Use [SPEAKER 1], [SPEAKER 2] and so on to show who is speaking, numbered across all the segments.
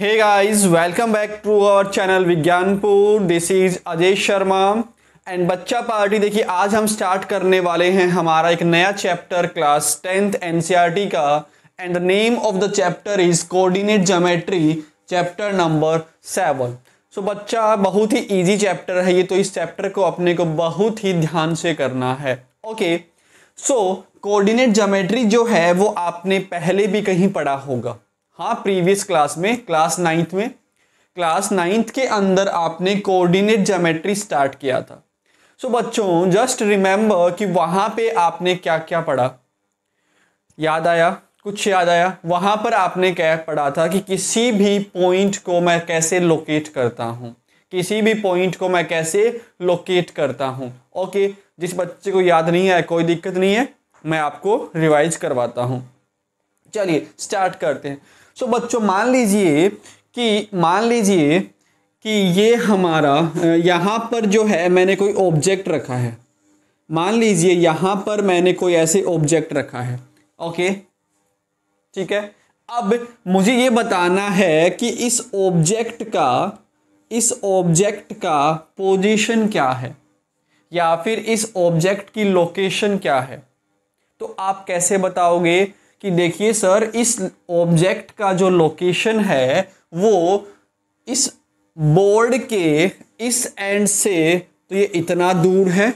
[SPEAKER 1] Hey guys welcome back to our channel Vigyanpur this is Ajay Sharma and बच्चा party देखिए आज हम स्टार्ट करने वाले हैं हमारा एक नया चैप्टर क्लास टेंथ एनसीईआरटी का and the name of the chapter is coordinate geometry chapter number seven so बच्चा बहुत ही इजी चैप्टर है ये तो इस चैप्टर को अपने को बहुत ही ध्यान से करना है ओके सो कोऑर्डिनेट ज्योमेट्री जो है वो आपने पहले भी कहीं पढ़ा होगा हाँ प्रीवियस क्लास में क्लास नाइन्थ में क्लास नाइन्थ के अंदर आपने कोऑर्डिनेट ज्योमेट्री स्टार्ट किया था सो so, बच्चों जस्ट रिमेंबर कि वहां पे आपने क्या क्या पढ़ा याद आया कुछ याद आया वहां पर आपने क्या पढ़ा था कि किसी भी पॉइंट को मैं कैसे लोकेट करता हूँ किसी भी पॉइंट को मैं कैसे लोकेट करता हूँ ओके जिस बच्चे को याद नहीं है कोई दिक्कत नहीं है मैं आपको रिवाइज करवाता हूँ चलिए स्टार्ट करते हैं सो बच्चों मान लीजिए कि मान लीजिए कि ये हमारा यहाँ पर जो है मैंने कोई ऑब्जेक्ट रखा है मान लीजिए यहाँ पर मैंने कोई ऐसे ऑब्जेक्ट रखा है ओके ठीक है अब मुझे ये बताना है कि इस ऑब्जेक्ट का इस ऑब्जेक्ट का पोजीशन क्या है या फिर इस ऑब्जेक्ट की लोकेशन क्या है तो आप कैसे बताओगे कि देखिए सर इस ऑब्जेक्ट का जो लोकेशन है वो इस बोर्ड के इस एंड से तो ये इतना दूर है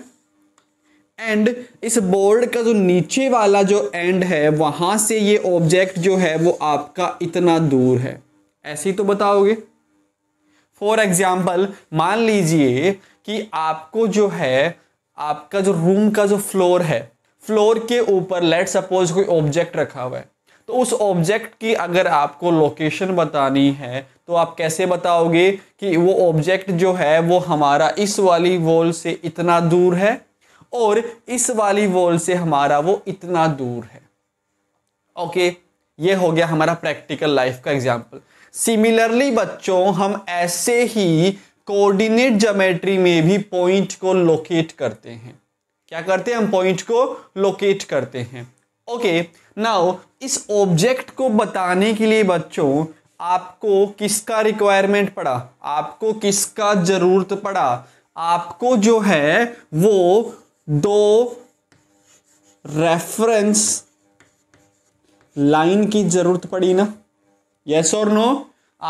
[SPEAKER 1] एंड इस बोर्ड का जो नीचे वाला जो एंड है वहाँ से ये ऑब्जेक्ट जो है वो आपका इतना दूर है ऐसे ही तो बताओगे फॉर एग्जाम्पल मान लीजिए कि आपको जो है आपका जो रूम का जो फ्लोर है फ्लोर के ऊपर लेट सपोज कोई ऑब्जेक्ट रखा हुआ है तो उस ऑब्जेक्ट की अगर आपको लोकेशन बतानी है तो आप कैसे बताओगे कि वो ऑब्जेक्ट जो है वो हमारा इस वाली वॉल से इतना दूर है और इस वाली वॉल से हमारा वो इतना दूर है ओके ये हो गया हमारा प्रैक्टिकल लाइफ का एग्जाम्पल सिमिलरली बच्चों हम ऐसे ही कोऑर्डिनेट ज्योमेट्री में भी पॉइंट को लोकेट करते हैं क्या करते हैं हम पॉइंट को लोकेट करते हैं ओके नाउ इस ऑब्जेक्ट को बताने के लिए बच्चों आपको किसका रिक्वायरमेंट पड़ा आपको किसका जरूरत पड़ा आपको जो है वो दो रेफरेंस लाइन की जरूरत पड़ी ना यस और नो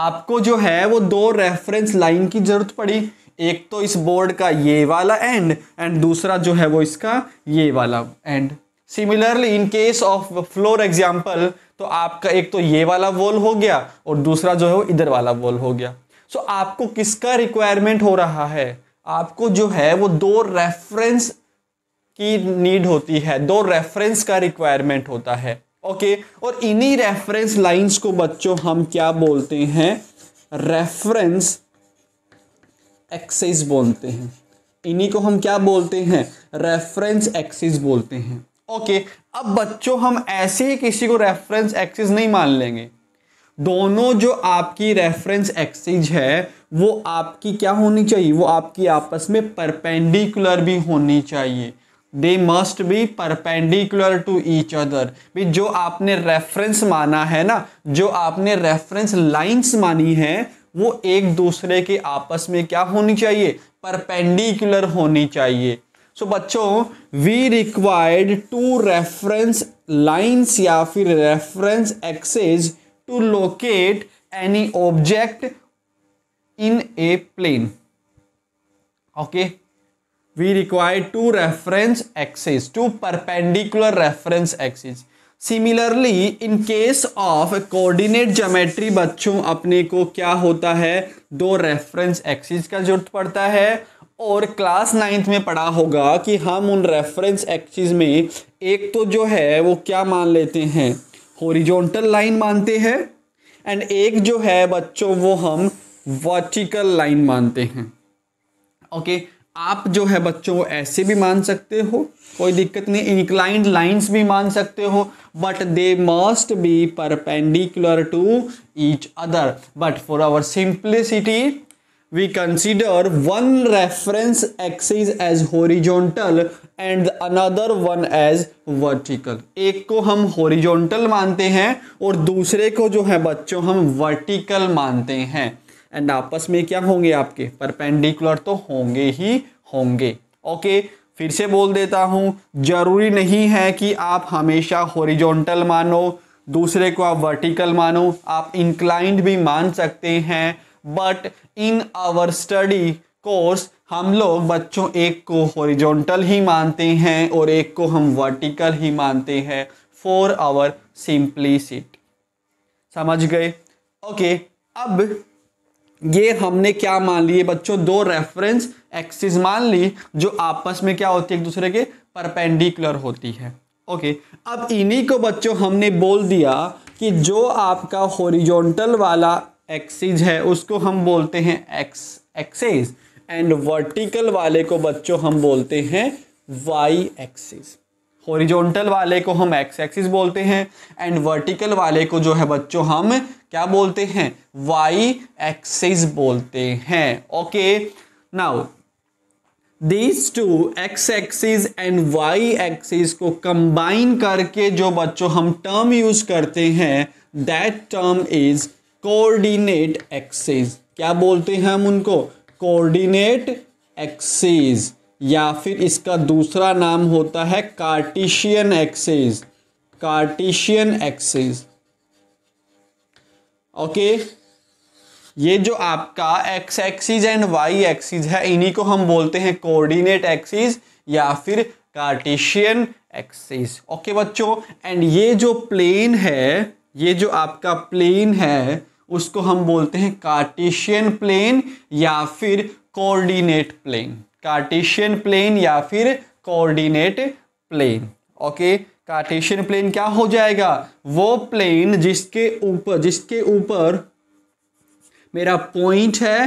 [SPEAKER 1] आपको जो है वो दो रेफरेंस लाइन की जरूरत पड़ी एक तो इस बोर्ड का ये वाला एंड एंड दूसरा जो है वो इसका ये वाला and similarly in case of floor example तो आपका एक तो ये वाला वॉल हो गया और दूसरा जो है वो इधर वाला वॉल हो गया सो so, आपको किसका रिक्वायरमेंट हो रहा है आपको जो है वो दो रेफरेंस की नीड होती है दो रेफरेंस का रिक्वायरमेंट होता है ओके okay? और इन्हीं रेफरेंस लाइंस को बच्चों हम क्या बोलते हैं रेफरेंस एक्सेस बोलते हैं इन्हीं को हम क्या बोलते हैं रेफरेंस एक्सिस बोलते हैं ओके अब बच्चों हम ऐसे ही किसी को रेफरेंस एक्सिस नहीं मान लेंगे दोनों जो आपकी रेफरेंस एक्सिस है वो आपकी क्या होनी चाहिए वो आपकी आपस में परपेंडिकुलर भी होनी चाहिए they must be perpendicular to each other भी जो आपने रेफरेंस माना है ना जो आपने रेफरेंस लाइंस मानी है वो एक दूसरे के आपस में क्या होनी चाहिए परपेंडिकुलर होनी चाहिए सो so, बच्चों we required to reference lines या फिर reference axes to locate any object in a plane okay we required to reference axes two perpendicular reference axes similarly in case of coordinate geometry बच्चों अपने को क्या होता है दो रेफरेंस एक्सिस का जरूरत पड़ता है और क्लास नाइन्थ में पढ़ा होगा कि हम उन रेफरेंस एक्सिस में एक तो जो है वो क्या मान लेते हैं हॉरिजॉन्टल लाइन मानते हैं एंड एक जो है बच्चों वो हम वर्टिकल लाइन मानते हैं ओके okay? आप जो है बच्चों को ऐसे भी मान सकते हो कोई दिक्कत नहीं इंक्लाइंड लाइंस भी मान सकते हो but they must be perpendicular to each other but for our simplicity we consider one reference axis as horizontal and another one as vertical एक को हम होरिजोनटल मानते हैं और दूसरे को जो है बच्चों हम वर्टिकल मानते हैं एंड आपस में क्या होंगे आपके परपेंडिकुलर तो होंगे ही होंगे ओके फिर से बोल देता हूँ ज़रूरी नहीं है कि आप हमेशा हॉरिजॉन्टल मानो दूसरे को आप वर्टिकल मानो आप इंक्लाइंड भी मान सकते हैं but in our study course हम लोग बच्चों एक को हॉरिजॉन्टल ही मानते हैं और एक को हम वर्टिकल ही मानते हैं फॉर आवर सिंप्लिसिट समझ गए ओके अब ये हमने क्या मान लिए बच्चों दो रेफरेंस एक्सिस मान ली जो आपस में क्या होती है एक दूसरे के परपेंडिकुलर होती है ओके अब इन्हीं को बच्चों हमने बोल दिया कि जो आपका होरिजोनटल वाला एक्सिस है उसको हम बोलते हैं एक्स एक्सेस एंड वर्टिकल वाले को बच्चों हम बोलते हैं वाई एक्सिस हॉरिजॉन्टल वाले को हम एक्स एक्सिस बोलते हैं एंड वर्टिकल वाले को जो है बच्चों हम क्या बोलते हैं वाई एक्सिस बोलते हैं okay now these two X axis and Y axis को कंबाइन करके जो बच्चों हम टर्म यूज करते हैं that term is coordinate axis क्या बोलते हैं हम उनको कोऑर्डिनेट एक्सिस या फिर इसका दूसरा नाम होता है Cartesian axes Cartesian axes okay ये जो आपका X axis and Y axis है इन्हीं को हम बोलते हैं कोऑर्डिनेट एक्सिस या फिर कार्टिशियन एक्सिस ओके बच्चों एंड ये जो प्लेन है ये जो आपका प्लेन है उसको हम बोलते हैं कार्टिशियन प्लेन या फिर कोऑर्डिनेट प्लेन कार्टेशियन प्लेन या फिर coordinate plane okay Cartesian plane क्या हो जाएगा वो प्लेन जिसके ऊपर जिसके ऊपर मेरा पॉइंट है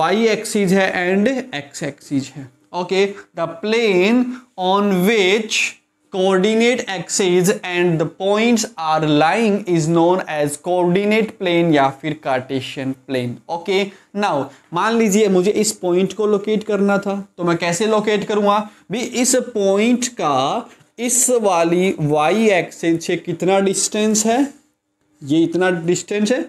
[SPEAKER 1] वाई एक्सिस है एंड एक्स एक्सिस है okay the plane on which coordinate axes and the points are lying is known as coordinate plane या फिर कार्टेशियन प्लेन ओके नाउ मान लीजिए मुझे इस पॉइंट को लोकेट करना था तो मैं कैसे लोकेट करूँगा भी इस पॉइंट का इस वाली वाई एक्सेज से कितना डिस्टेंस है ये इतना डिस्टेंस है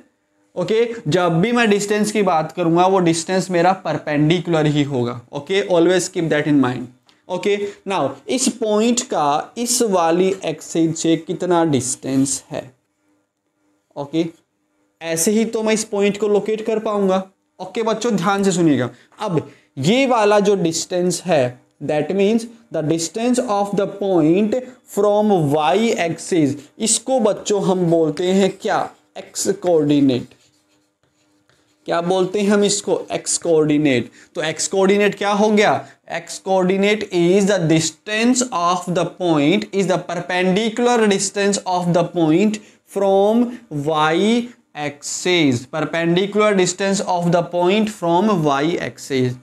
[SPEAKER 1] ओके okay, जब भी मैं डिस्टेंस की बात करूँगा वो डिस्टेंस मेरा परपेंडिकुलर ही होगा okay always keep that in mind okay now इस पॉइंट का इस वाली एक्सिस से कितना डिस्टेंस है ओके okay, ऐसे ही तो मैं इस पॉइंट को लोकेट कर पाऊंगा ओके okay, बच्चों ध्यान से सुनिएगा अब ये वाला जो डिस्टेंस है that means the distance of the point from Y axis इसको बच्चों हम बोलते हैं क्या एक्स कोऑर्डिनेट क्या बोलते हैं हम इसको एक्स कोऑर्डिनेट तो एक्स कोऑर्डिनेट क्या हो गया x coordinate is the distance of the point is the perpendicular distance of the point from y axis perpendicular distance of the point from y axis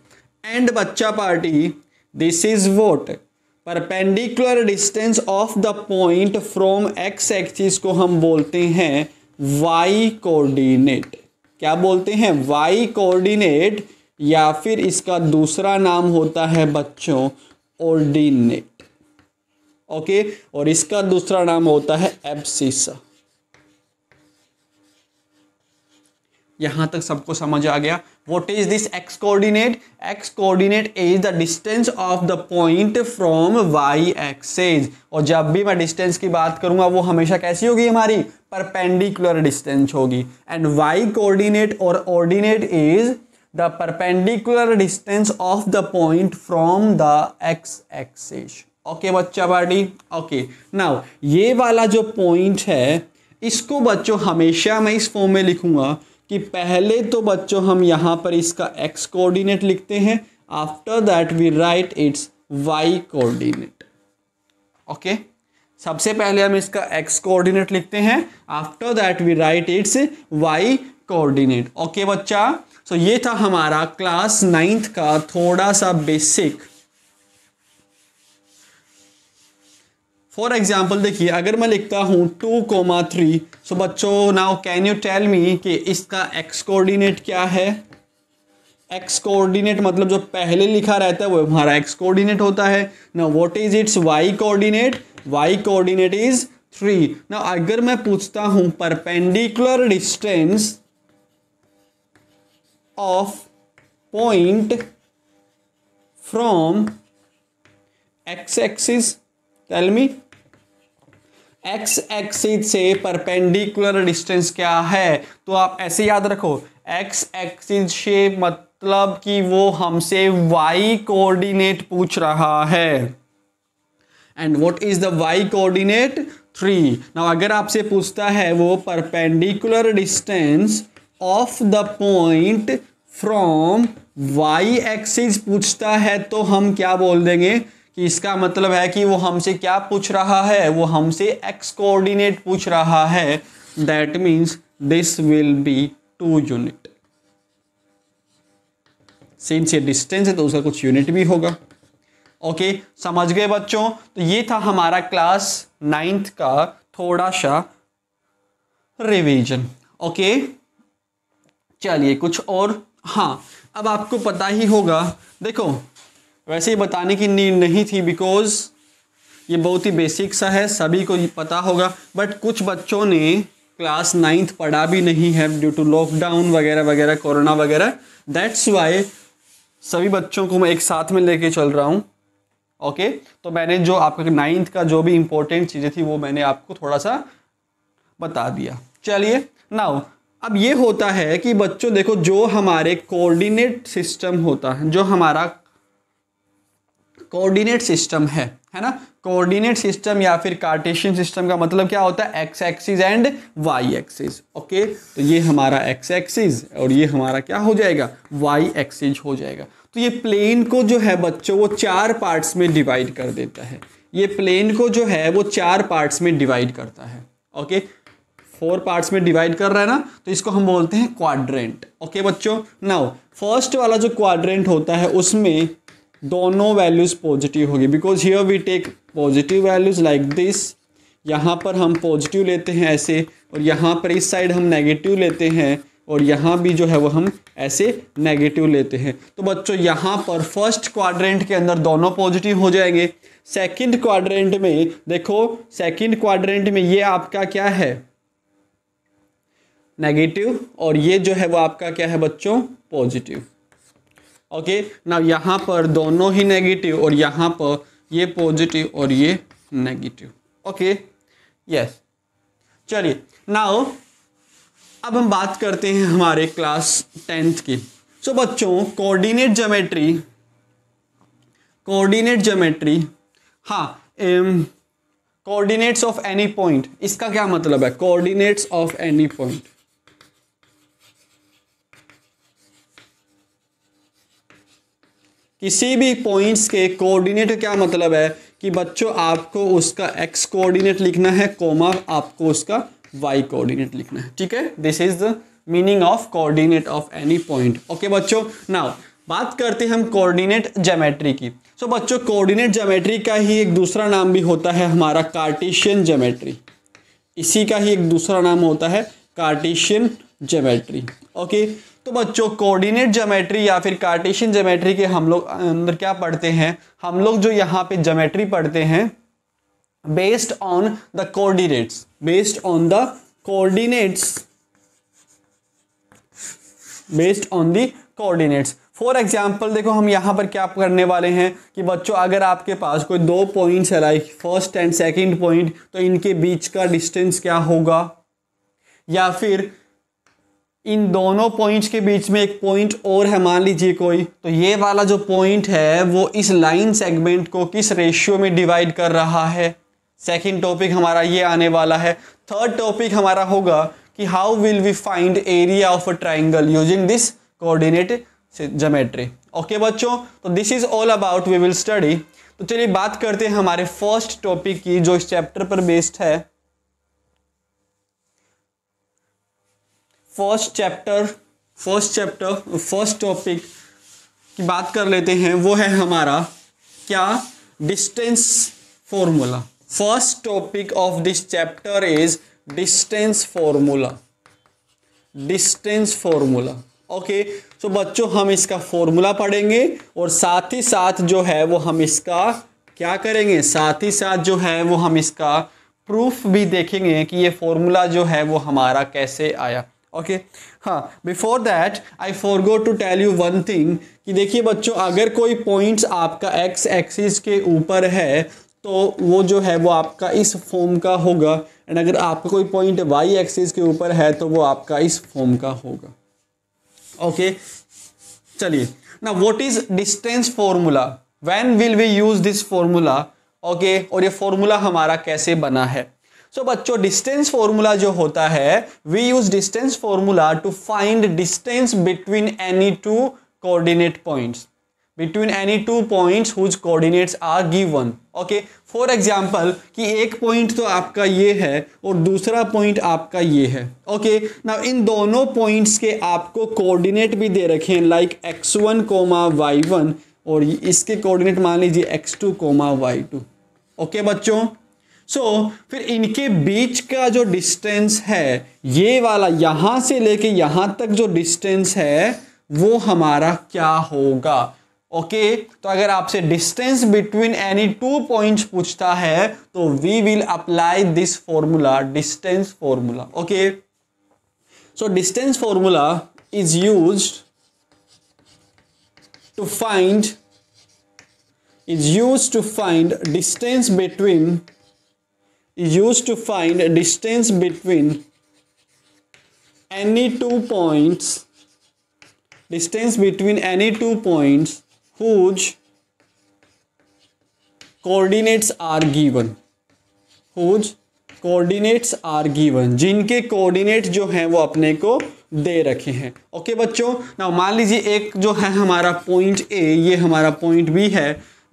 [SPEAKER 1] and bacha party this is what perpendicular distance of the point from x axis को हम बोलते हैं y coordinate क्या बोलते हैं y coordinate या फिर इसका दूसरा नाम होता है बच्चों ऑर्डिनेट ओके और इसका दूसरा नाम होता है एब्सिसा यहां तक सबको समझ आ गया what is this X coordinate X coordinate is the distance of the point from Y axes और जब भी मैं डिस्टेंस की बात करूंगा वो हमेशा कैसी होगी हमारी परपेंडिकुलर डिस्टेंस होगी एंड वाई कोऑर्डिनेट और ordinate is the perpendicular distance of the point from the X axes okay बच्चा बाडी ओके नाउ ये वाला जो पॉइंट है इसको बच्चों हमेशा मैं इस फॉर्म में लिखूंगा कि पहले तो बच्चों हम यहाँ पर इसका एक्स कोऑर्डिनेट लिखते हैं after that we write its Y coordinate okay सबसे पहले हम इसका एक्स कोऑर्डिनेट लिखते हैं after that we write its Y coordinate okay बच्चा सो so, ये था हमारा क्लास नाइन्थ का थोड़ा सा बेसिक फॉर एग्जाम्पल देखिए अगर मैं लिखता हूँ टू कोमा थ्री सो बच्चों now can you tell me कि इसका एक्स कोऑर्डिनेट क्या है एक्स कोऑर्डिनेट मतलब जो पहले लिखा रहता है वो हमारा एक्स कोऑर्डिनेट होता है ना what is its Y coordinate Y coordinate is three ना अगर मैं पूछता हूँ perpendicular distance of point from x axis tell me X axis से परपेंडिकुलर डिस्टेंस क्या है तो आप ऐसे याद रखो एक्स एक्सिस से मतलब कि वो हमसे वाई कोऑर्डिनेट पूछ रहा है and what is the Y coordinate three now अगर आपसे पूछता है वो perpendicular distance of the point from Y axis पूछता है तो हम क्या बोल देंगे कि इसका मतलब है कि वो हमसे क्या पूछ रहा है वो हमसे एक्स कोऑर्डिनेट पूछ रहा है that means this will be two unit since ये डिस्टेंस है तो उसका कुछ यूनिट भी होगा ओके okay, समझ गए बच्चों तो ये था हमारा क्लास नाइन्थ का थोड़ा सा रिवीजन ओके okay? चलिए कुछ और हाँ अब आपको पता ही होगा देखो वैसे ही बताने की नीड नहीं थी बिकॉज ये बहुत ही बेसिक सा है सभी को पता होगा बट कुछ बच्चों ने क्लास नाइन्थ पढ़ा भी नहीं है ड्यू टू लॉकडाउन वगैरह वगैरह कोरोना वगैरह दैट्स वाई सभी बच्चों को मैं एक साथ में लेके चल रहा हूँ ओके तो मैंने जो आपका नाइन्थ का जो भी इम्पोर्टेंट चीज़ें थी वो मैंने आपको थोड़ा सा बता दिया चलिए नाउ अब ये होता है कि बच्चों देखो जो हमारे कोऑर्डिनेट सिस्टम होता है जो हमारा कोऑर्डिनेट सिस्टम है है ना कोऑर्डिनेट सिस्टम या फिर कार्टेशियन सिस्टम का मतलब क्या होता है X axis and Y axis okay तो ये हमारा एक्स एक्सिस और ये हमारा क्या हो जाएगा वाई एक्सिस हो जाएगा तो ये प्लेन को जो है बच्चों वो चार पार्ट्स में डिवाइड कर देता है ये प्लेन को जो है वो चार पार्ट्स में डिवाइड करता है ओके okay? फोर पार्ट्स में डिवाइड कर रहा है ना तो इसको हम बोलते हैं क्वाड्रेंट ओके बच्चों नाउ फर्स्ट वाला जो क्वाड्रेंट होता है उसमें दोनों वैल्यूज़ पॉजिटिव होगी because here we take positive values like this यहाँ पर हम पॉजिटिव लेते हैं ऐसे और यहाँ पर इस साइड हम नेगेटिव लेते हैं और यहाँ भी जो है वो हम ऐसे नेगेटिव लेते हैं तो बच्चों यहाँ पर फर्स्ट क्वाड्रेंट के अंदर दोनों पॉजिटिव हो जाएंगे सेकंड क्वाड्रेंट में देखो सेकंड क्वाड्रेंट में ये आपका क्या है नेगेटिव और ये जो है वो आपका क्या है बच्चों पॉजिटिव ओके ना यहाँ पर दोनों ही नेगेटिव और यहाँ पर ये पॉजिटिव और ये नेगेटिव ओके यस चलिए नाउ अब हम बात करते हैं हमारे क्लास टेंथ की सो so, बच्चों कोऑर्डिनेट ज्योमेट्री कोऑर्डिनेट ज्योमेट्री हाँ कोऑर्डिनेट्स ऑफ एनी पॉइंट इसका क्या मतलब है कोऑर्डिनेट्स ऑफ एनी पॉइंट किसी भी पॉइंट्स के कोऑर्डिनेट क्या मतलब है कि बच्चों आपको उसका एक्स कोऑर्डिनेट लिखना है कोमा आपको उसका वाई कोऑर्डिनेट लिखना है ठीक है this is the meaning of coordinate of any point okay बच्चों नाउ बात करते हैं हम कोऑर्डिनेट जोमेट्री की सो so, बच्चों कोऑर्डिनेट जोमेट्री का ही एक दूसरा नाम भी होता है हमारा कार्टिशियन जोमेट्री इसी का ही एक दूसरा नाम होता है कार्टिशियन जोमेट्री ओके okay? तो बच्चों कोऑर्डिनेट जोमेट्री या फिर कार्टेशियन जोमेट्री के हम लोग अंदर क्या पढ़ते हैं हम लोग जो यहाँ पे जोमेट्री पढ़ते हैं based on the coordinates based on the coordinates based on the coordinates for example देखो हम यहाँ पर क्या करने वाले हैं कि बच्चों अगर आपके पास कोई दो पॉइंट्स है like first and second point तो इनके बीच का डिस्टेंस क्या होगा या फिर इन दोनों पॉइंट्स के बीच में एक पॉइंट और है मान लीजिए कोई तो ये वाला जो पॉइंट है वो इस लाइन सेगमेंट को किस रेशियो में डिवाइड कर रहा है सेकंड टॉपिक हमारा ये आने वाला है थर्ड टॉपिक हमारा होगा कि how will we find area of a triangle using this coordinate geometry okay बच्चों तो this is all about we will study तो चलिए बात करते हैं हमारे फर्स्ट टॉपिक की जो इस चैप्टर पर बेस्ड है first chapter first chapter first topic की बात कर लेते हैं वो है हमारा क्या distance formula first topic of this chapter is distance formula distance formula okay so बच्चों हम इसका फॉर्मूला पढ़ेंगे और साथ ही साथ जो है वो हम इसका क्या करेंगे साथ ही साथ जो है वो हम इसका प्रूफ भी देखेंगे कि ये फॉर्मूला जो है वो हमारा कैसे आया ओके हाँ before that I go to tell you one thing कि देखिए बच्चों अगर कोई पॉइंट्स आपका एक्स एक्सिस के ऊपर है तो वो जो है वो आपका इस फॉर्म का होगा एंड अगर आपका कोई पॉइंट वाई एक्सिस के ऊपर है तो वो आपका इस फॉर्म का होगा ओके चलिए ना what is distance formula when will we use this formula okay और ये फॉर्मूला हमारा कैसे बना है सो so, बच्चों डिस्टेंस फॉर्मूला जो होता है we use distance formula to find distance between any two coordinate points between any two points whose coordinates are given okay for example कि एक पॉइंट तो आपका ये है और दूसरा पॉइंट आपका ये है ओके okay, ना इन दोनों पॉइंट्स के आपको कोऑर्डिनेट भी दे रखे हैं like X one comma Y one और इसके कोऑर्डिनेट मान लीजिए X two comma Y two okay बच्चों सो so, फिर इनके बीच का जो डिस्टेंस है ये वाला यहां से लेके यहां तक जो डिस्टेंस है वो हमारा क्या होगा ओके okay, तो अगर आपसे distance between any two points पूछता है तो we will apply this formula distance formula okay so distance formula is use to find is use to find distance between used to find distance between any two points distance between any two points whose coordinates are given whose coordinates are given जिनके coordinate जो हैं वो अपने को दे रखे हैं okay बच्चों ना मान लीजिए एक जो है हमारा पॉइंट ए ये हमारा पॉइंट बी है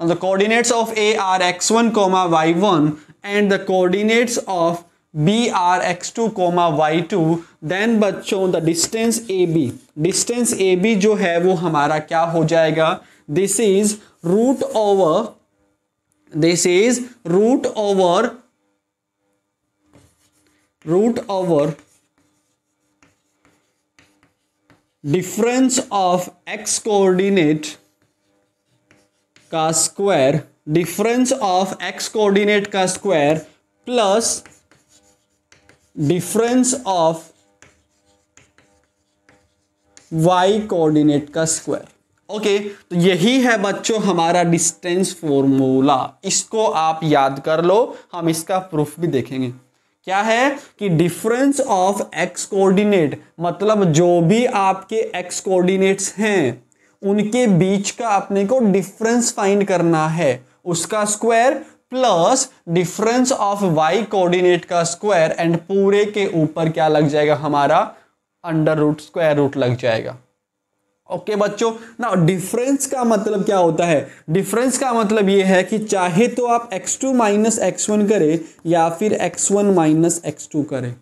[SPEAKER 1] the coordinates of A are x one comma Y one and the coordinates of B are x2 comma y2 then बच्चों the distance A B distance A B जो है वो हमारा क्या हो जाएगा this is root over this is root over root over difference of x coordinate का square difference of x coordinate का square plus difference of Y coordinate का स्क्वायर ओके okay, तो यही है बच्चों हमारा डिस्टेंस फॉर्मूला इसको आप याद कर लो हम इसका प्रूफ भी देखेंगे क्या है कि डिफरेंस ऑफ एक्स कोऑर्डिनेट मतलब जो भी आपके एक्स कोऑर्डिनेट्स हैं उनके बीच का अपने को डिफरेंस फाइंड करना है उसका square plus difference of Y coordinate का स्क्वायर एंड पूरे के ऊपर क्या लग जाएगा हमारा अंडर रूट स्क्वायर रूट लग जाएगा ओके okay, बच्चों ना डिफरेंस का मतलब क्या होता है डिफरेंस का मतलब ये है कि चाहे तो आप x2 टू माइनस एक्स करें या फिर x1 वन माइनस एक्स करें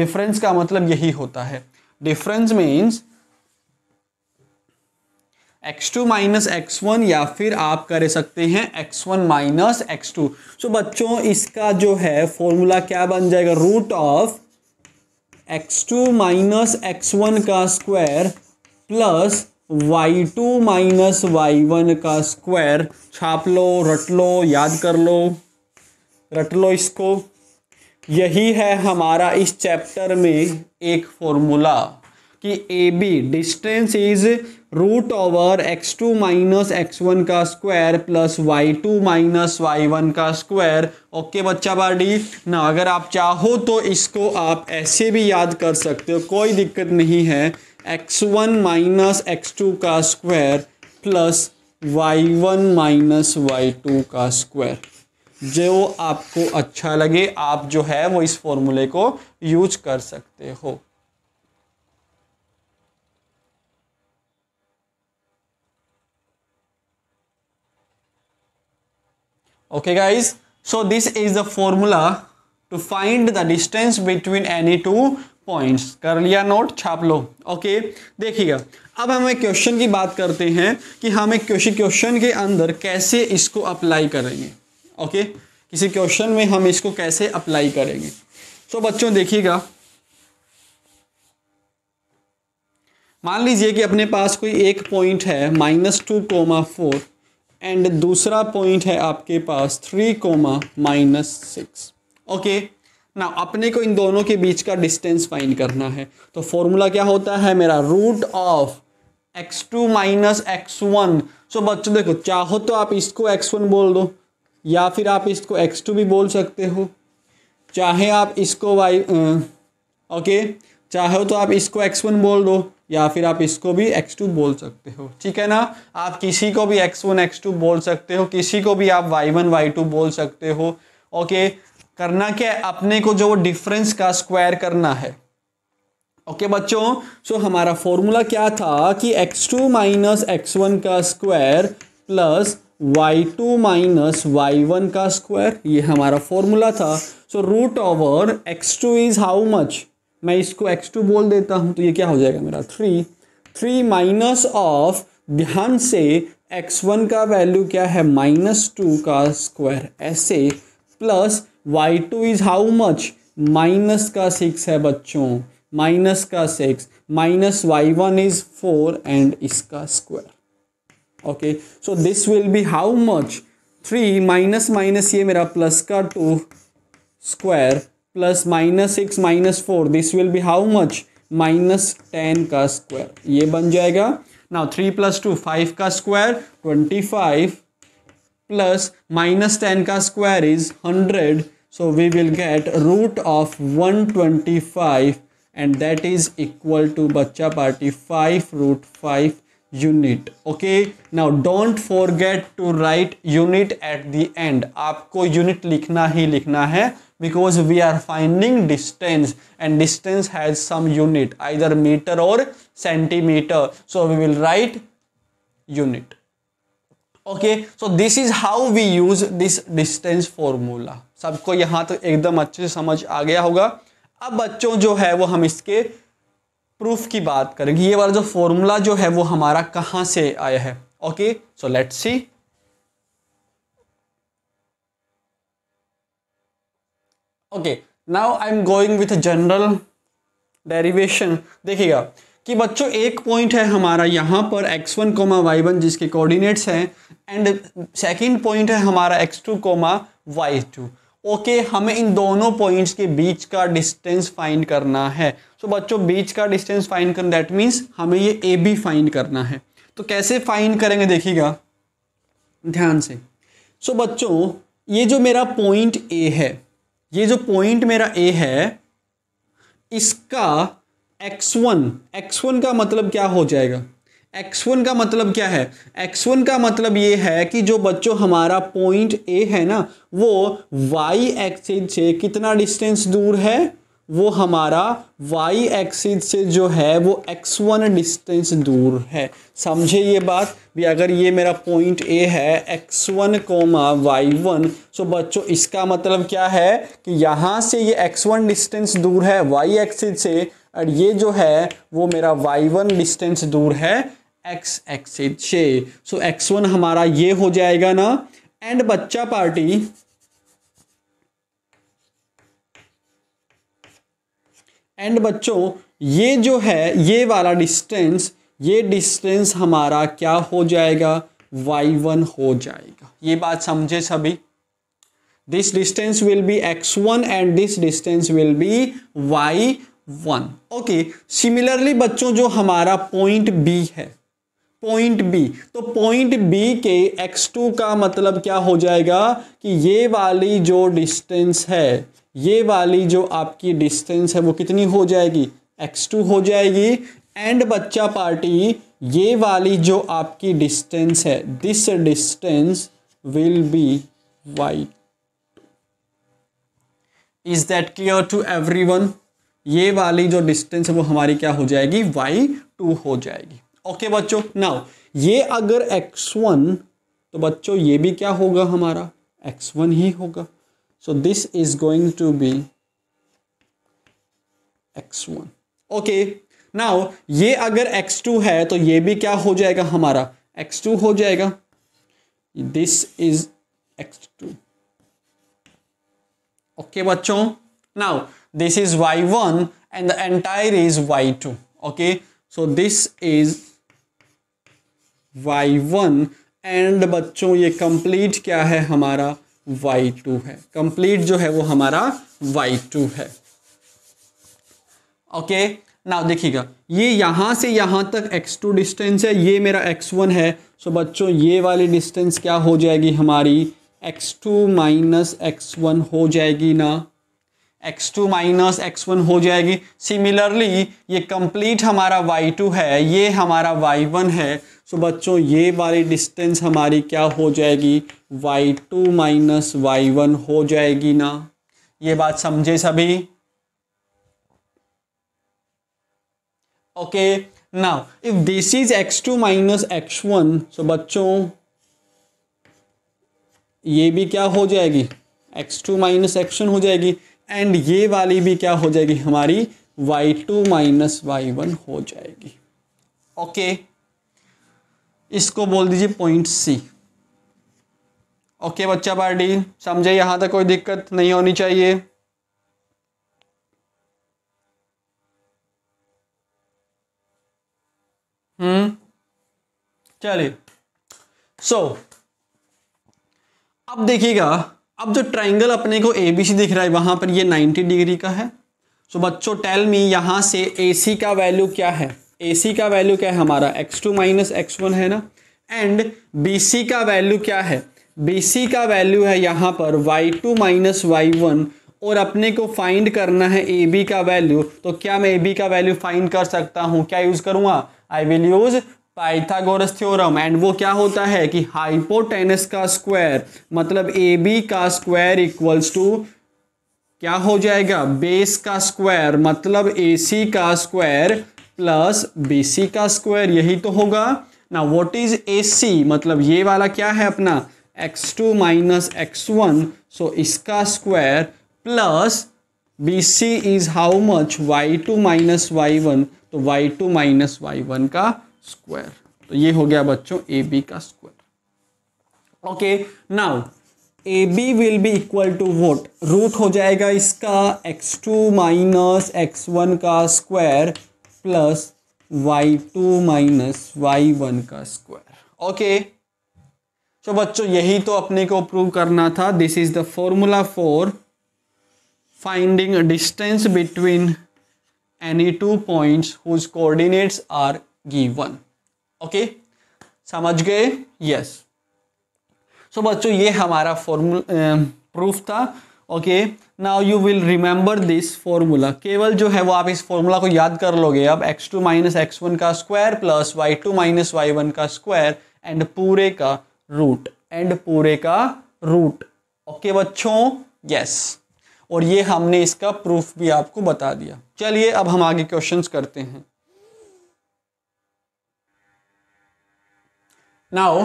[SPEAKER 1] डिफरेंस का मतलब यही होता है difference means X two minus x one या फिर आप कर सकते हैं X one minus X two so बच्चों इसका जो है फॉर्मूला क्या बन जाएगा root of X two minus x one का square plus Y two minus Y one का स्क्वायर छाप लो रट लो याद कर लो रट लो इसको यही है हमारा इस चैप्टर में एक फॉर्मूला कि A B distance is root over x two minus x one का square plus Y two minus Y one का स्क्वायर ओके बच्चा बाडी ना अगर आप चाहो तो इसको आप ऐसे भी याद कर सकते हो कोई दिक्कत नहीं है x one minus X two का square plus Y one minus Y two का स्क्वायर जो आपको अच्छा लगे आप जो है वो इस फॉर्मूले को यूज कर सकते हो okay guys so this is the formula to find the distance between any two points कर लिया नोट छाप लो ओके देखिएगा अब हम एक क्वेश्चन की बात करते हैं कि हम एक क्वेश्चन क्वेश्चन के अंदर कैसे इसको अप्लाई करेंगे ओके किसी क्वेश्चन में हम इसको कैसे अप्लाई करेंगे सो बच्चों देखिएगा मान लीजिए कि अपने पास कोई एक पॉइंट है minus two comma four and दूसरा पॉइंट है आपके पास three comma minus six okay ना अपने को इन दोनों के बीच का डिस्टेंस फाइंड करना है तो फॉर्मूला क्या होता है मेरा root of X two minus x one so बच्चों देखो चाहो तो आप इसको एक्स वन बोल दो या फिर आप इसको एक्स टू भी बोल सकते हो चाहे आप इसको वाई ओके चाहे तो आप इसको एक्स वन बोल दो या फिर आप इसको भी x2 बोल सकते हो ठीक है ना आप किसी को भी x1 x2 बोल सकते हो किसी को भी आप y1 y2 बोल सकते हो ओके करना क्या है अपने को जो डिफरेंस का स्क्वायर करना है ओके बच्चों सो हमारा फॉर्मूला क्या था कि x2 टू माइनस एक्स का square plus y2 two minus Y का स्क्वायर ये हमारा फॉर्मूला था so root over x2 two is how much मैं इसको एक्स टू बोल देता हूँ तो ये क्या हो जाएगा मेरा थ्री थ्री माइनस ऑफ ध्यान से एक्स वन का वैल्यू क्या है माइनस टू का स्क्वायर ऐसे plus Y two is how much minus का सिक्स है बच्चों माइनस का six minus Y one is four and इसका square okay so this will be how much three minus minus ये मेरा प्लस का two square plus minus six minus four this will be how much minus ten का square ये बन जाएगा now three plus two five का square twenty five plus minus ten का square is hundred so we will get root of one twenty five and that is equal to बच्चा party five root five unit okay now don't forget to write unit at the end आपको unit लिखना ही लिखना है because we are finding distance and distance has some unit either meter or centimeter so we will write unit okay so this is how we use this distance formula सबको यहाँ तक तो एकदम अच्छे से समझ आ गया होगा अब बच्चों जो है वो हम इसके प्रूफ की बात करेंगे ये वाला जो फॉर्मूला जो है वो हमारा कहाँ से आया है okay so let's see okay now I am going with general derivation देखिएगा कि बच्चों एक पॉइंट है हमारा यहाँ पर x1 one comma Y one जिसके कोऑर्डिनेट्स हैं एंड सेकंड पॉइंट है हमारा x2 two comma Y two okay हमें इन दोनों पॉइंट्स के बीच का डिस्टेंस फाइंड करना है सो so, बच्चों बीच का डिस्टेंस फाइंड करना दैट मीन्स हमें ये ए बी फाइंड करना है तो कैसे फाइंड करेंगे देखिएगा ध्यान से सो so, बच्चों ये जो मेरा पॉइंट ए है ये जो पॉइंट मेरा ए है इसका एक्स वन एक्स वन का मतलब क्या हो जाएगा एक्स वन का मतलब क्या है एक्स वन का मतलब ये है कि जो बच्चों हमारा पॉइंट ए है ना वो वाई एक्सिस से कितना डिस्टेंस दूर है वो हमारा वाई एक्सिस से जो है वो एक्स वन डिस्टेंस दूर है समझे ये बात भी अगर ये मेरा पॉइंट ए है x one comma Y one so बच्चों इसका मतलब क्या है कि यहाँ से ये एक्स वन डिस्टेंस दूर है वाई एक्सिस से और ये जो है वो मेरा वाई वन डिस्टेंस दूर है एक्स एक्सिस से सो एक्स वन हमारा ये हो जाएगा ना एंड बच्चा पार्टी एंड बच्चों ये जो है ये वाला डिस्टेंस ये डिस्टेंस हमारा क्या हो जाएगा वाई वन हो जाएगा ये बात समझे सभी this distance will be x one and this distance will be y one okay similarly बच्चों जो हमारा पॉइंट बी है पॉइंट बी तो पॉइंट बी के एक्स टू का मतलब क्या हो जाएगा कि ये वाली जो डिस्टेंस है ये वाली जो आपकी डिस्टेंस है वो कितनी हो जाएगी एक्स टू हो जाएगी एंड बच्चा पार्टी ये वाली जो आपकी डिस्टेंस है this distance will be y is that clear to everyone ये वाली जो डिस्टेंस है वो हमारी क्या हो जाएगी वाई टू हो जाएगी ओके okay, बच्चों नाउ ये अगर एक्स वन तो बच्चों ये भी क्या होगा हमारा एक्स वन ही होगा so this is going to be x1 okay now ये अगर x2 है तो ये भी क्या हो जाएगा हमारा x2 हो जाएगा this is x2 okay बच्चों now this is y1 and the entire is y2 okay so this is y1 and बच्चों ये complete क्या है हमारा y2 है कंप्लीट जो है वो हमारा y2 है ओके नाउ देखिएगा ये यहां से यहां तक x2 डिस्टेंस है ये मेरा x1 है सो so बच्चों ये वाली डिस्टेंस क्या हो जाएगी हमारी x2 टू माइनस एक्स हो जाएगी ना x two minus x one हो जाएगी सिमिलरली ये कंप्लीट हमारा वाई टू है ये हमारा वाई वन है सो so, बच्चों ये वाली डिस्टेंस हमारी क्या हो जाएगी y two minus Y one हो जाएगी ना ये बात समझे सभी okay now if this is x two minus x one so बच्चों ये भी क्या हो जाएगी x two minus x one हो जाएगी एंड ये वाली भी क्या हो जाएगी हमारी y two minus Y one हो जाएगी ओके okay. इसको बोल दीजिए पॉइंट सी ओके बच्चा पार्टी समझे यहां तक कोई दिक्कत नहीं होनी चाहिए हम्म चलिए सो so, अब देखिएगा अब जो ट्राइंगल अपने को ए बी सी दिख रहा है वहां पर ये 90 डिग्री का है सो so, बच्चों टेल मी यहाँ से ए सी का वैल्यू क्या है ए सी का वैल्यू क्या है हमारा x two minus x one है ना एंड बी सी का वैल्यू क्या है बी सी का वैल्यू है यहाँ पर y two minus Y one और अपने को फाइंड करना है ए बी का वैल्यू तो क्या मैं ए बी का वैल्यू फाइंड कर सकता हूँ क्या यूज़ करूँगा I will use Pythagoras theorem and वो क्या होता है कि हाइपोटेनस का स्क्वायर मतलब ए बी का स्क्वायर इक्वल्स टू क्या हो जाएगा बेस का स्क्वायर मतलब ए सी का स्क्वायर प्लस बी सी का स्क्वायर यही तो होगा ना व्हाट इज ए सी मतलब ये वाला क्या है अपना x two minus x one so इसका square plus B C is how much y two minus Y one तो y two minus Y one का स्क्वायर तो ये हो गया बच्चों ए बी का square okay now A B will be equal to what root हो जाएगा इसका x two minus x one का square plus Y two minus Y one का स्क्वायर ओके तो बच्चों यही तो अपने को प्रूव करना था this is the formula for finding a distance between any two points whose coordinates are given okay समझ गए यस सो बच्चों ये हमारा फॉर्मूला प्रूफ um, था okay now you will remember this formula केवल जो है वो आप इस फॉर्मूला को याद कर लोगे अब x two minus x one का square plus Y two minus Y one का स्क्वायर एंड पूरे का रूट एंड पूरे का रूट ओके बच्चों यस और ये हमने इसका प्रूफ भी आपको बता दिया चलिए अब हम आगे क्वेश्चंस करते हैं now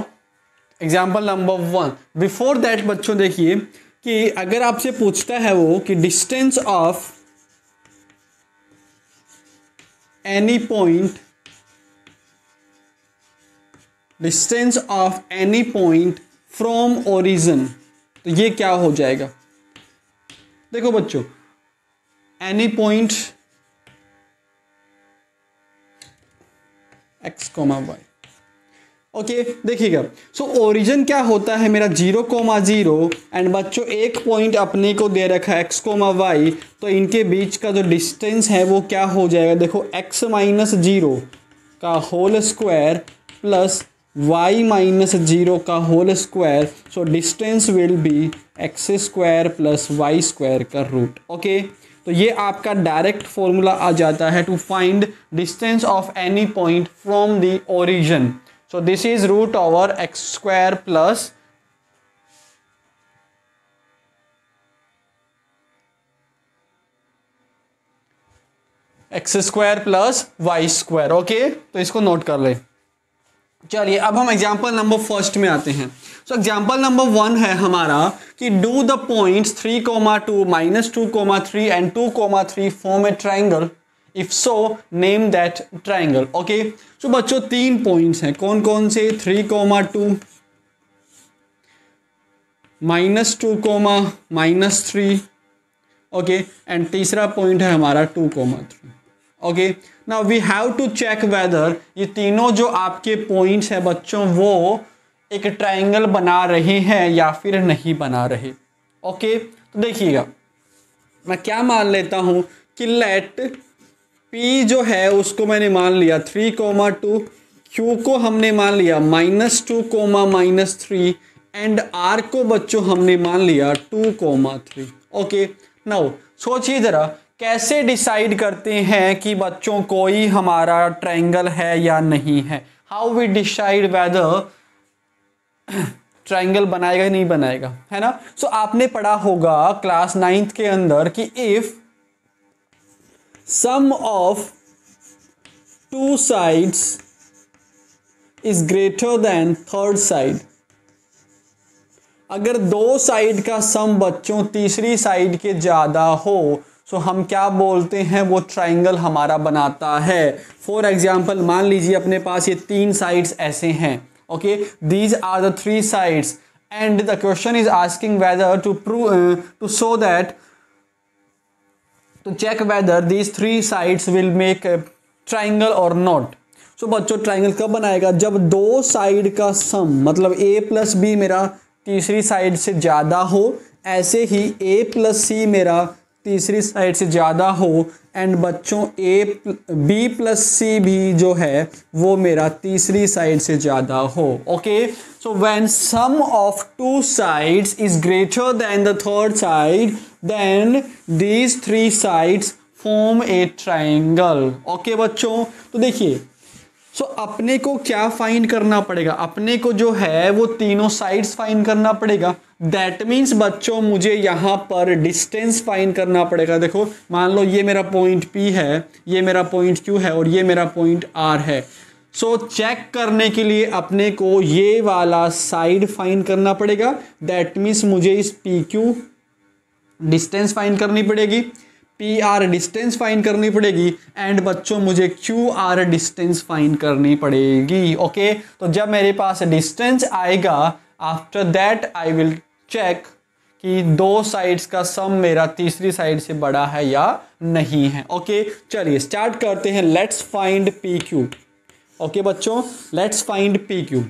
[SPEAKER 1] example number one before that बच्चों देखिए कि अगर आपसे पूछता है वो कि distance of any point distance of any point from origin तो ये क्या हो जाएगा देखो बच्चों any point x comma y okay देखिएगा सो ओरिजिन क्या होता है मेरा जीरो कोमा जीरो एंड बच्चों एक पॉइंट अपने को दे रखा है एक्स कोमा वाई तो इनके बीच का जो डिस्टेंस है वो क्या हो जाएगा देखो एक्स माइनस जीरो का whole square plus y minus zero का whole square so distance will be x square plus y square का रूट ओके तो ये आपका डायरेक्ट फॉर्मूला आ जाता है to find distance of any point from the origin so this is root over x square plus x square plus y square okay तो इसको note कर ले चलिए अब हम एग्जाम्पल नंबर फर्स्ट में आते हैं सो एग्जाम्पल नंबर वन है हमारा कि do the points three comma two minus two comma three and two comma three form a triangle if so name that triangle okay so बच्चों तीन points हैं कौन कौन से three comma two minus two comma minus three okay and तीसरा point है हमारा two comma three okay ना we have to check whether ये तीनों जो आपके पॉइंट्स हैं बच्चों वो एक ट्राइंगल बना रहे हैं या फिर नहीं बना रहे ओके okay? तो देखिएगा मैं क्या मान लेता हूँ कि लेट पी जो है उसको मैंने मान लिया थ्री कोमा टू क्यू को हमने मान लिया minus two comma minus three and R को बच्चों हमने मान लिया two comma three okay now सोचिए ज़रा कैसे डिसाइड करते हैं कि बच्चों कोई हमारा ट्रायंगल है या नहीं है how we decide whether triangle बनाएगा नहीं बनाएगा है ना सो so, आपने पढ़ा होगा क्लास नाइन्थ के अंदर कि if sum of two sides is greater than third side अगर दो साइड का सम बच्चों तीसरी साइड के ज़्यादा हो तो हम क्या बोलते हैं वो ट्राइंगल हमारा बनाता है फॉर एग्जाम्पल मान लीजिए अपने पास ये तीन साइड्स ऐसे हैं okay these are the three sides and the question is asking whether to prove to show that तो check whether these three sides will make triangle और नॉट सो बच्चों ट्राइंगल कब बनाएगा जब दो साइड का सम मतलब ए प्लस बी मेरा तीसरी साइड से ज़्यादा हो ऐसे ही ए प्लस सी मेरा तीसरी साइड से ज़्यादा हो एंड बच्चों ए बी प्लस सी भी जो है वो मेरा तीसरी साइड से ज़्यादा हो okay so when sum of two sides is greater than the third side then these three sides form a triangle okay बच्चों तो देखिए सो so, अपने को क्या फाइंड करना पड़ेगा अपने को जो है वो तीनों साइड्स फाइंड करना पड़ेगा दैट मीन्स बच्चों मुझे यहाँ पर डिस्टेंस फाइन करना पड़ेगा देखो मान लो ये मेरा पॉइंट पी है ये मेरा पॉइंट क्यू है और ये मेरा पॉइंट आर है सो so, चेक करने के लिए अपने को ये वाला साइड फाइन करना पड़ेगा दैट मीन्स मुझे इस पी क्यू डिस्टेंस फाइन करनी पड़ेगी पी आर डिस्टेंस फाइन करनी पड़ेगी एंड बच्चों मुझे क्यू आर डिस्टेंस फाइन करनी पड़ेगी ओके okay? तो जब मेरे पास डिस्टेंस आएगा after that I will check कि दो साइड्स का सम मेरा तीसरी साइड से बड़ा है या नहीं है ओके चलिए स्टार्ट करते हैं let's find P Q okay बच्चों let's find P Q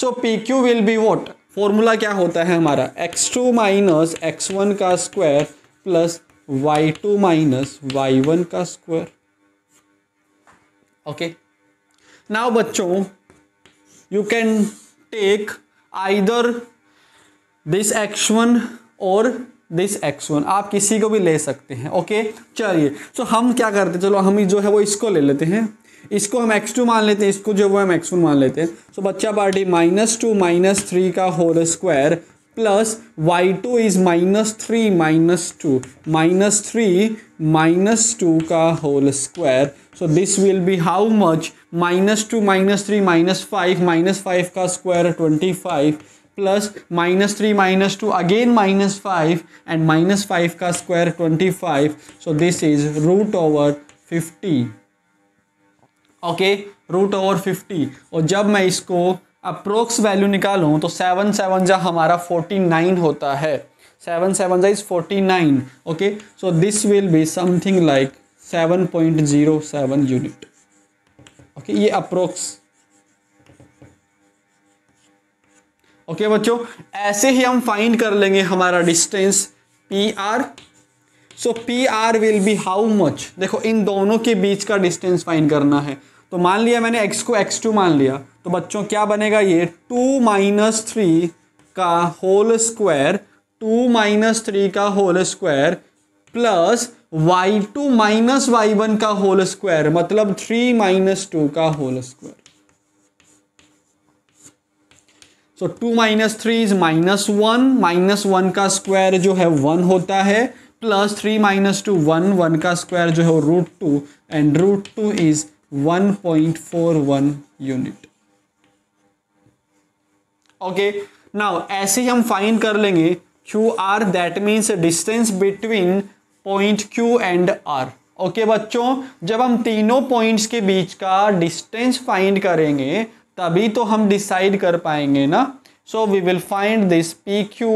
[SPEAKER 1] so P Q will be what formula क्या होता है हमारा x two minus x one का square plus Y two minus Y one का स्क्वायर ओके नाउ बच्चों you can take either this x one or this x one आप किसी को भी ले सकते हैं ओके चलिए सो हम क्या करते हैं चलो हम जो है वो इसको ले लेते हैं इसको हम एक्स टू मान लेते हैं इसको जो है वो हम एक्स वन मान लेते हैं सो so, बच्चा party minus two minus three का whole square plus Y two is minus three minus two minus three minus two का whole square so this will be how much minus two minus three minus five minus five का square twenty five plus minus three minus two again minus five and minus five का square twenty five so this is root over fifty okay root over fifty और जब मैं इसको approx value निकालूँ तो seven seven जा हमारा forty nine होता है सेवन सेवन जा is forty nine okay so this will be something like seven point zero seven unit okay ये अप्रोक्स ओके बच्चों ऐसे ही हम फाइंड कर लेंगे हमारा distance P R so P R will be how much देखो इन दोनों के बीच का डिस्टेंस फाइंड करना है तो मान लिया मैंने एक्स को एक्स टू मान लिया तो बच्चों क्या बनेगा ये टू माइनस थ्री का whole square two minus three का whole square plus Y two minus Y one का होल स्क्वायर मतलब थ्री माइनस टू का whole square so two minus three is minus one minus one का square जो है one होता है plus three minus two one one का square जो है root two and root two is one point four one unit okay now ऐसे ही हम फाइंड कर लेंगे Q R that means distance between point Q and R okay बच्चों जब हम तीनों पॉइंट्स के बीच का डिस्टेंस फाइंड करेंगे तभी तो हम डिसाइड कर पाएंगे ना so we will find this P Q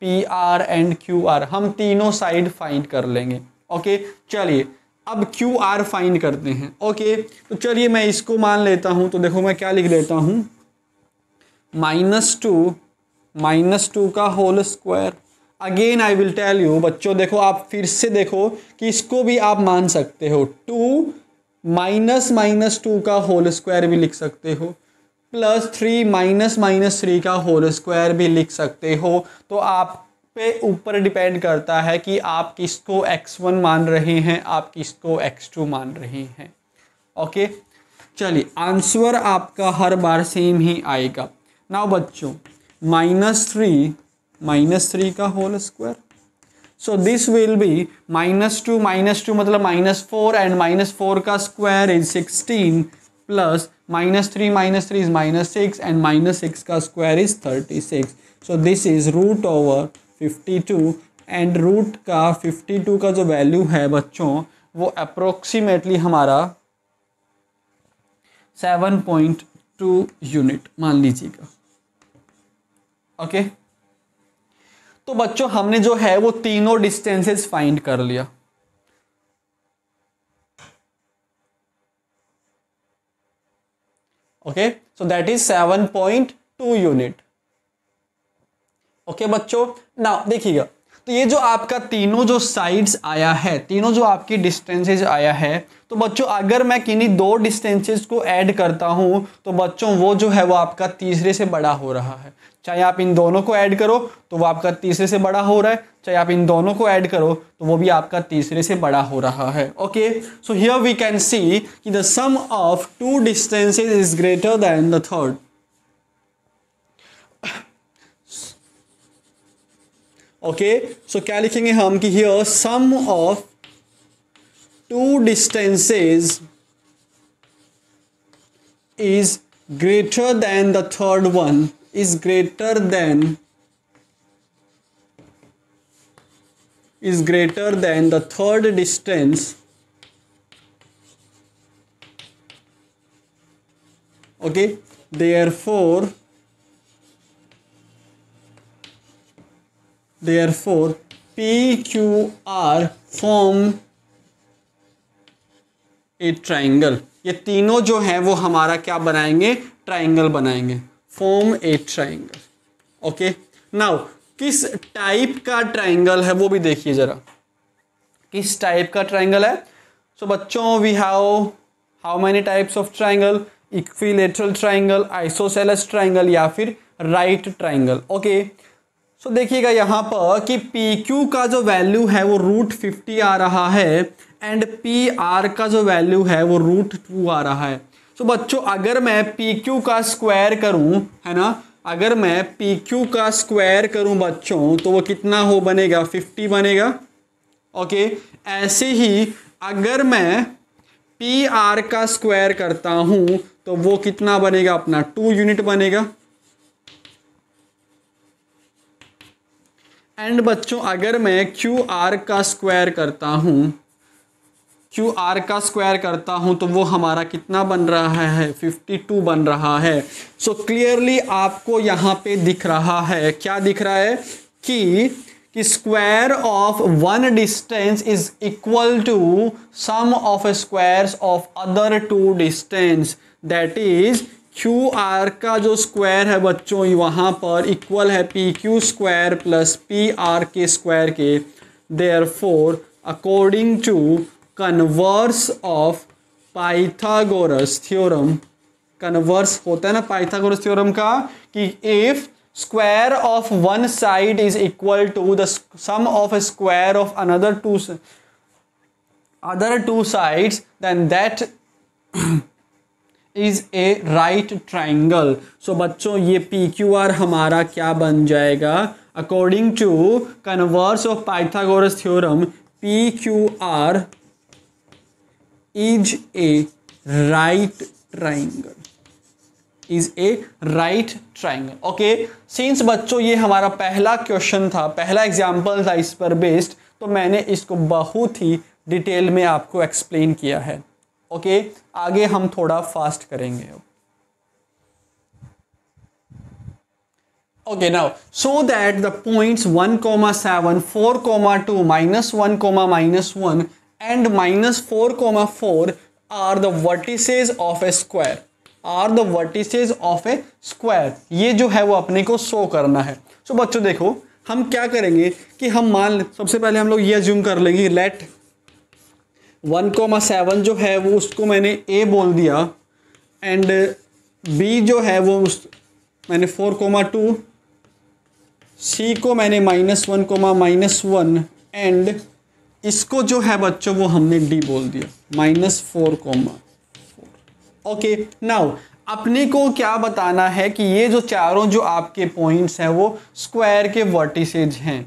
[SPEAKER 1] P R and Q R हम तीनों साइड फाइंड कर लेंगे ओके okay? चलिए अब क्यू आर फाइंड करते हैं ओके okay? तो चलिए मैं इसको मान लेता हूं तो देखो मैं क्या लिख लेता हूं माइनस टू माइनस टू का whole square again I will tell you बच्चों देखो आप फिर से देखो कि इसको भी आप मान सकते हो टू माइनस माइनस टू का होल स्क्वायर भी लिख सकते हो plus three minus minus three का होल स्क्वायर भी लिख सकते हो तो आप पे ऊपर डिपेंड करता है कि आप किसको वन मान रहे हैं आप किसको टू मान रहे हैं ओके चलिए आंसर आपका हर बार सेम ही आएगा नाउ बच्चों माइनस थ्री माइनस थ्री का whole square so this will be minus two minus two मतलब minus four and minus four का square is sixteen plus minus three minus three is minus six and minus six का square is thirty six so this is root over fifty two and root का fifty two का जो value है बच्चों वो approximately हमारा seven point two unit मान लीजिएगा ओके okay? तो बच्चों हमने जो है वो तीनों डिस्टेंसेज फाइंड कर लिया okay so that is seven point two unit okay बच्चों ना देखिएगा तो ये जो आपका तीनों जो साइड्स आया है तीनों जो आपकी डिस्टेंसेज आया है तो बच्चों अगर मैं किन्हीं दो डिस्टेंसेज को ऐड करता हूँ तो बच्चों वो जो है वो आपका तीसरे से बड़ा हो रहा है चाहे आप इन दोनों को ऐड करो तो वो आपका तीसरे से बड़ा हो रहा है चाहे आप इन दोनों को ऐड करो तो वो भी आपका तीसरे से बड़ा हो रहा है okay so here we can see कि the sum of two distances is greater than the third okay so क्या लिखेंगे हम कि here sum of two distances is greater than the third one is greater than is greater than the third distance okay therefore therefore P Q R form a triangle ये तीनों जो है वो हमारा क्या बनाएंगे triangle बनाएंगे form a triangle okay now किस टाइप का ट्राइंगल है वो भी देखिए जरा किस टाइप का ट्राइंगल है सो so, बच्चों we have how many types of triangle equilateral triangle isosceles triangle या फिर राइट ट्राइंगल ओके सो देखिएगा यहाँ पर कि पी क्यू का जो वैल्यू है वो रूट फिफ्टी आ रहा है एंड पी आर का जो वैल्यू है वो रूट टू आ रहा है तो बच्चों अगर मैं पी क्यू का स्क्वायर करूं है ना अगर मैं पी क्यू का स्क्वायर करूं बच्चों तो वो कितना हो बनेगा फिफ्टी बनेगा ओके ऐसे ही अगर मैं पी आर का स्क्वायर करता हूं तो वो कितना बनेगा अपना टू यूनिट बनेगा एंड बच्चों अगर मैं क्यू आर का स्क्वायर करता हूं क्यू आर का स्क्वायर करता हूँ तो वो हमारा कितना बन रहा है 52 बन रहा है सो so, क्लियरली आपको यहाँ पे दिख रहा है क्या दिख रहा है कि कि square of one distance is equal to sum of squares of other two distance that is Q R का जो स्क्वायर है बच्चों वहाँ पर इक्वल है P Q square plus P R के स्क्वायर के therefore according to converse of Pythagoras theorem converse होता है ना पाइथागोरस थ्योरम का कि if square of one side is equal to the sum of a square of another to other two sides then that is a right triangle so बच्चों ये P Q R हमारा क्या बन जाएगा according to converse of Pythagoras theorem P Q R is a right triangle is a right triangle okay since बच्चों ये हमारा पहला क्वेश्चन था पहला एग्जाम्पल था इस पर बेस्ड तो मैंने इसको बहुत ही डिटेल में आपको एक्सप्लेन किया है ओके okay? आगे हम थोड़ा फास्ट करेंगे okay now so that the point one comma seven four comma two minus one comma minus one and minus 4 comma 4 are the vertices of a square are the vertices of a square ये जो है वो अपने को show करना है so so, बच्चों देखो हम क्या करेंगे कि हम मान सबसे पहले हम लोग ये ज्यूम कर लेंगे लेट वन कोमा सेवन जो है वो उसको मैंने ए बोल दिया एंड बी जो है वो उस मैंने फोर कोमा टू सी को मैंने minus one comma minus one and इसको जो है बच्चों वो हमने डी बोल दिया minus four comma four okay now अपने को क्या बताना है कि ये जो चारों जो आपके पॉइंट्स हैं वो स्क्वायर के वर्टिसेज हैं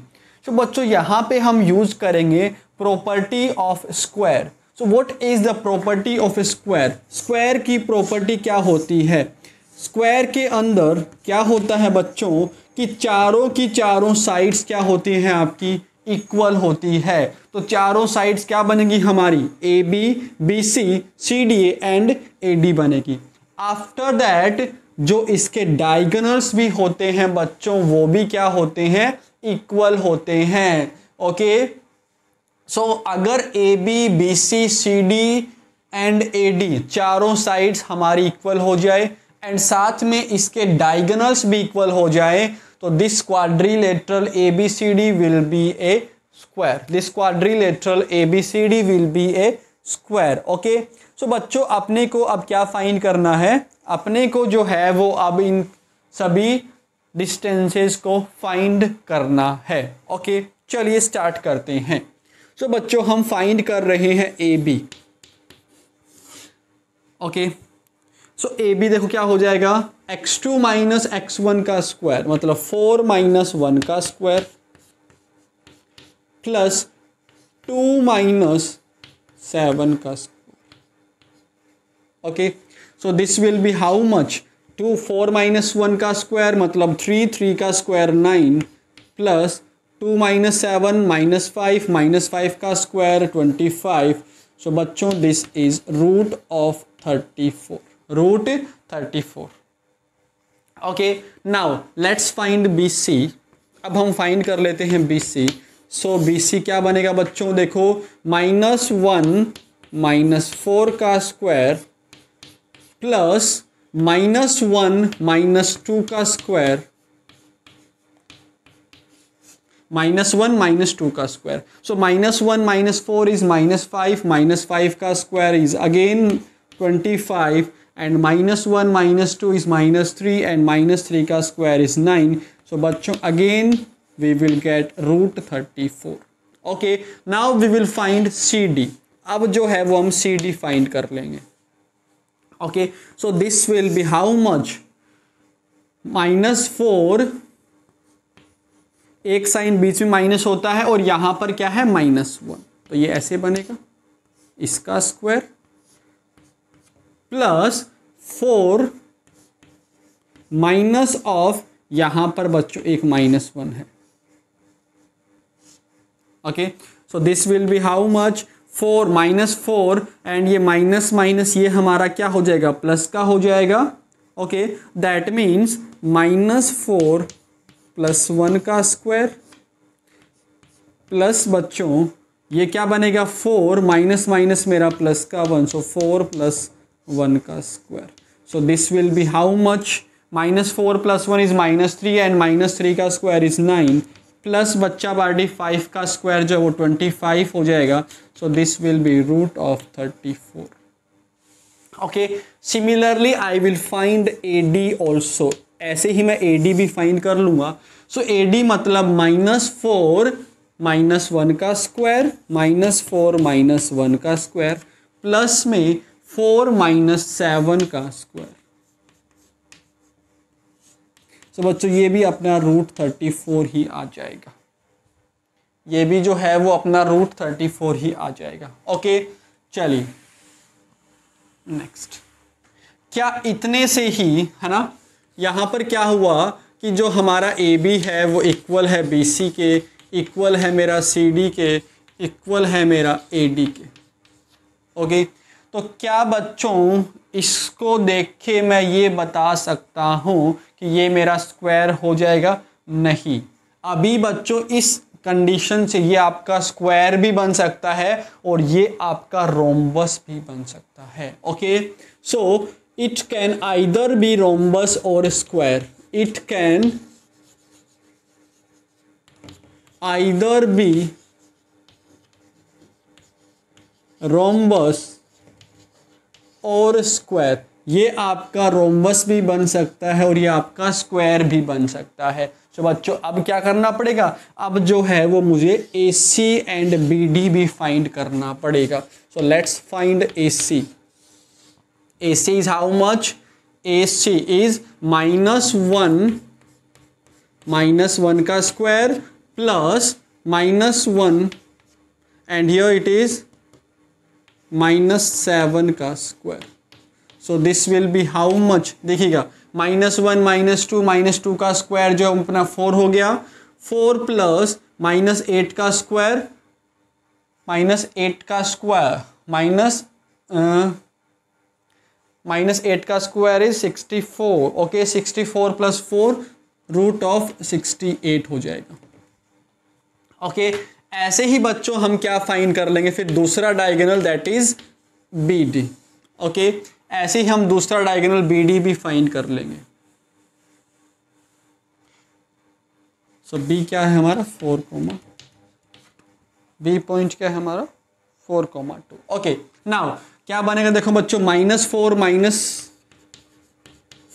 [SPEAKER 1] तो बच्चों यहाँ पे हम यूज़ करेंगे property of square so what is the property of square square की प्रॉपर्टी क्या होती है स्क्वायर के अंदर क्या होता है बच्चों कि चारों की चारों साइड्स क्या होती हैं आपकी इक्वल होती है तो चारों साइड्स क्या बनेगी हमारी A B B C C D and A D बनेगी आफ्टर दैट जो इसके डायगनल्स भी होते हैं बच्चों वो भी क्या होते हैं इक्वल होते हैं ओके सो अगर A B B C C D and A D चारों साइड्स हमारी इक्वल हो जाए एंड साथ में इसके डायगनल्स भी इक्वल हो जाए तो this quadrilateral A B C D will be a A B C D will be a square okay so बच्चों अपने को अब क्या फाइंड करना है अपने को जो है वो अब इन सभी डिस्टेंसेस को फाइंड करना है ओके चलिए स्टार्ट करते हैं सो so, बच्चों हम फाइंड कर रहे हैं A B okay so A B देखो क्या हो जाएगा X two minus x one का स्क्वायर मतलब फोर माइनस वन का square plus two minus seven का square okay so this will be how much two four minus one का square मतलब थ्री थ्री का square nine plus two minus seven minus five minus five का square twenty five so बच्चों this is root of thirty four root 34 okay now let's find bc अब हम find कर लेते हैं bc सो so, bc क्या बनेगा बच्चों देखो माइनस वन माइनस फोर का square plus minus one minus two का square minus one minus two का square so minus one minus four is minus five minus five का square is again twenty five and minus one minus two is minus three and minus three का square is nine so बच्चों again we will get root thirty four okay now we will find C D अब जो है वो हम C D find कर लेंगे okay so this will be how much minus four एक साइन बीच में माइनस होता है और यहां पर क्या है माइनस वन तो ये ऐसे बनेगा इसका square plus four minus of यहां पर बच्चों एक माइनस वन है okay so this will be how much four minus four and ये माइनस माइनस ये हमारा क्या हो जाएगा प्लस का हो जाएगा okay that means minus four plus one का स्क्वायर प्लस बच्चों ये क्या बनेगा फोर माइनस माइनस मेरा प्लस का one so four plus one का square so this will be how much minus four plus one is minus three and minus three का square is nine plus बच्चा party five का square जो है वो twenty five हो जाएगा so this will be root of thirty four okay similarly I will find A D also ऐसे ही मैं ए डी भी फाइंड कर लूंगा सो ए डी मतलब माइनस फोर माइनस वन का square minus four minus one का square plus में फोर माइनस सेवन का स्क्वायर सो so, बच्चों ये भी अपना रूट थर्टी फोर ही आ जाएगा ये भी जो है वो अपना रूट थर्टी फोर ही आ जाएगा ओके चलिए नेक्स्ट क्या इतने से ही है ना यहां पर क्या हुआ कि जो हमारा ए बी है वो इक्वल है बी सी के इक्वल है मेरा सी डी के इक्वल है मेरा ए डी के ओके okay? तो क्या बच्चों इसको देख के मैं ये बता सकता हूँ कि ये मेरा स्क्वायर हो जाएगा नहीं अभी बच्चों इस कंडीशन से ये आपका स्क्वायर भी बन सकता है और ये आपका रोमबस भी बन सकता है okay so it can either be rhombus और square it can either be rhombus और स्क्वायर ये आपका रोमबस भी बन सकता है और ये आपका स्क्वायर भी बन सकता है तो बच्चों अब क्या करना पड़ेगा अब जो है वो मुझे A C and B D भी फाइंड करना पड़ेगा so let's find A C A C is how much A C is minus one minus one का square plus minus one and here it is minus seven का square so this will be how much देखिएगा minus one minus two minus two का square जो अपना four हो गया four plus minus eight का square minus eight का square minus minus eight का square is sixty four okay sixty four plus four root of sixty eight हो जाएगा ओके ऐसे ही बच्चों हम क्या फाइन कर लेंगे फिर दूसरा diagonal that is B D okay ऐसे ही हम दूसरा डायगोनल बी डी भी फाइन कर लेंगे सो so, बी क्या है हमारा फोर कोमा बी पॉइंट क्या है हमारा four comma two okay now क्या बनेगा देखो बच्चों माइनस फोर माइनस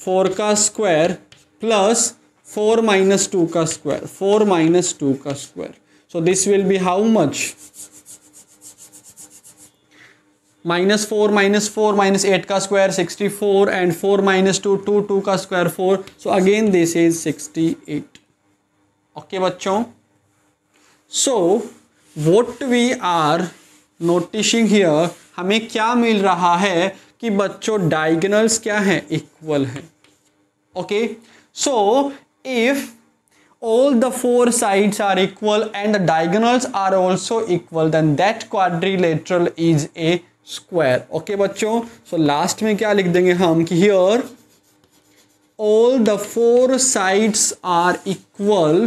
[SPEAKER 1] फोर का square plus four minus two का स्क्वायर फोर माइनस टू का square so this will be how much minus four minus four minus eight का square sixty four and four minus two two two का square four so again this is sixty eight okay बच्चों so what we are noticing here हमें क्या मिल रहा है कि बच्चों diagonals क्या हैं इक्वल हैं okay so if all the four sides are equal and the diagonals are also equal then that quadrilateral is a square okay बच्चों so last में क्या लिख देंगे हम कि here all the four sides are equal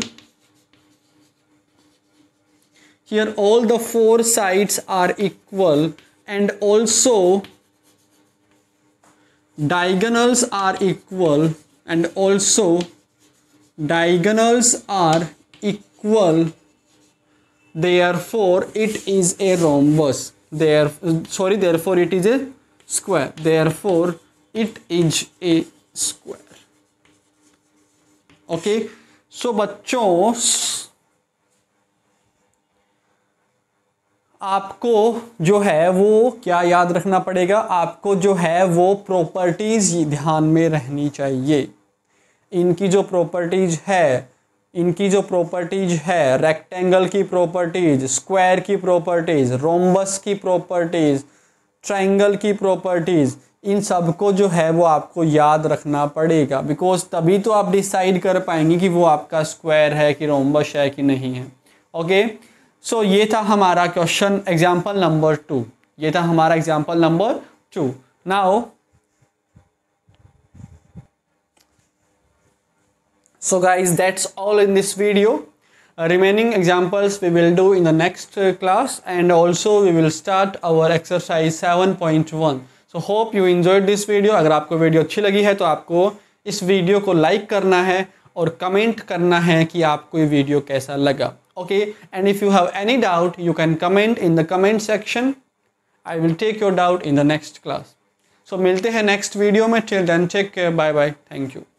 [SPEAKER 1] here all the four sides are equal and also diagonals are equal and also diagonals are equal therefore it is a rhombus there sorry therefore it is a square therefore it is a square okay so बच्चों आपको जो है वो क्या याद रखना पड़ेगा आपको जो है वो प्रॉपर्टीज़ ध्यान में रहनी चाहिए इनकी जो प्रॉपर्टीज है इनकी जो प्रॉपर्टीज है रेक्टेंगल की प्रॉपर्टीज स्क्वायर की प्रॉपर्टीज रोम्बस की प्रॉपर्टीज ट्रायंगल की प्रॉपर्टीज इन सब को जो है वो आपको याद रखना पड़ेगा बिकॉज तभी तो आप डिसाइड कर पाएंगे कि वो आपका स्क्वायर है कि रोम्बस है कि नहीं है ओके सो so, ये था हमारा क्वेश्चन एग्जाम्पल नंबर टू ये था हमारा example number two now so guys that's all in this video remaining examples we will do in the next class and also we will start will exercise seven point one so hope you enjoyed this video अगर आपको video अच्छी लगी है तो आपको इस video को like करना है और कमेंट करना है कि आपको ये वीडियो कैसा लगा okay and if you have any doubt you can comment in the comment section I will take your doubt in the next class so मिलते हैं नेक्स्ट वीडियो में till then take care bye bye thank you